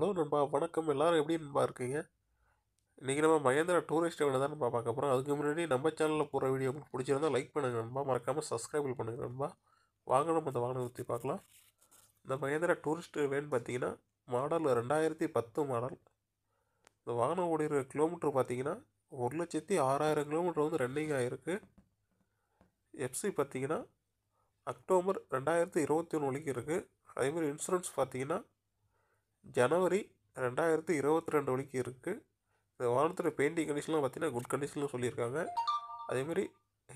hello நண்பா வணக்கம் எல்லோரும் எப்படி நண்பா இருக்கீங்க இன்றைக்கி நம்ம மகேந்திரா டூரிஸ்ட் வேலை தான் நம்ம பார்க்க போகிறோம் அதுக்கு முன்னாடி நம்ம சேனலில் போகிற வீடியோ உங்களுக்கு பிடிச்சிருந்தால் லைக் பண்ணுங்கள் நண்பா மறக்காமல் சப்ஸ்கிரைபிள் பண்ணுங்கள் நண்பா வாங்க நம்ம அந்த வாகனம் ஊற்றி பார்க்கலாம் இந்த மகேந்திரா டூரிஸ்ட் வேன் பார்த்தீங்கன்னா மாடல் ரெண்டாயிரத்தி பத்து மாடல் இந்த வாகனம் ஓடுகிற கிலோமீட்டர் பார்த்தீங்கன்னா ஒரு லட்சத்தி ஆறாயிரம் கிலோமீட்டர் வந்து ரன்னிங் ஆகிருக்கு எஃப்சி பார்த்தீங்கன்னா அக்டோபர் ரெண்டாயிரத்தி இருபத்தி ஒன்று வரைக்கும் இருக்குது அதேமாதிரி இன்சூரன்ஸ் பார்த்தீங்கன்னா ஜனவரி ரெண்டாயிரத்தி இருபத்தி ரெண்டு வரைக்கும் இருக்குது இந்த வானத்தில் பெயிண்டிங் கண்டிஷன்லாம் பார்த்தீங்கன்னா குட் கண்டிஷன்லாம் சொல்லியிருக்காங்க அதேமாரி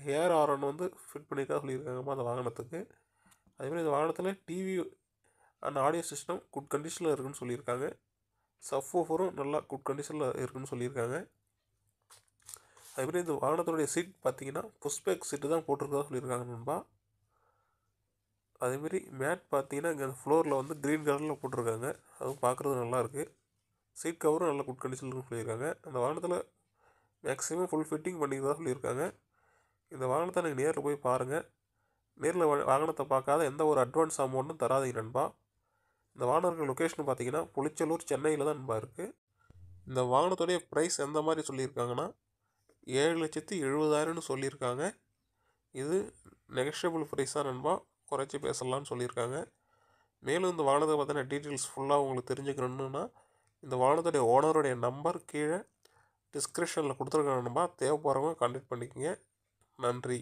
ஹேர் ஆரன் வந்து ஃபிட் பண்ணியிருக்கா சொல்லியிருக்காங்கம்மா அந்த வாகனத்துக்கு அதேமாரி இந்த வாகனத்தில் TV and audio system good கண்டிஷனில் இருக்குன்னு சொல்லியிருக்காங்க சஃப் ஓஃபரும் நல்லா குட் கண்டிஷனில் இருக்குன்னு சொல்லியிருக்காங்க அதேமாதிரி இந்த வாகனத்தினுடைய சீட் பார்த்தீங்கன்னா புஷ்பேக் சீட்டு தான் போட்டிருக்கதா சொல்லியிருக்காங்க நண்பா அதேமாரி மேட் பார்த்தீங்கன்னா இங்கே அந்த ஃப்ளோரில் வந்து க்ரீன் கலரில் போட்டிருக்காங்க அதுவும் பார்க்குறது நல்லாயிருக்கு சீட் கவரும் நல்லா குட் கண்டிஷனில் சொல்லியிருக்காங்க அந்த வாகனத்தில் மேக்ஸிமம் ஃபுல் ஃபிட்டிங் தான் சொல்லியிருக்காங்க இந்த வாகனத்தை நீங்கள் நேரில் போய் பாருங்கள் நேரில் வாகனத்தை பார்க்காத எந்த ஒரு அட்வான்ஸ் அமௌண்ட்டும் தராதீங்க நண்பா இந்த வாகனம் லொக்கேஷன் பார்த்தீங்கன்னா புளிச்சலூர் சென்னையில் தான் நண்பா இருக்குது இந்த வாகனத்துடைய ப்ரைஸ் எந்த மாதிரி சொல்லியிருக்காங்கன்னா ஏழு லட்சத்தி எழுபதாயிரம்னு சொல்லியிருக்காங்க இது நெகஷியபிள் ப்ரைஸ் தான் நண்பா குறைச்சி பேசலாம்னு சொல்லியிருக்காங்க மேலும் இந்த வானத்தை பார்த்தீங்கன்னா டீட்டெயில்ஸ் ஃபுல்லாக உங்களுக்கு தெரிஞ்சுக்கணுன்னா இந்த வானத்துடைய ஓனருடைய நம்பர் கீழே டிஸ்கிரிப்ஷனில் கொடுத்துருக்காங்க தேவைப்படுறவங்க கான்டெக்ட் பண்ணிக்கோங்க நன்றி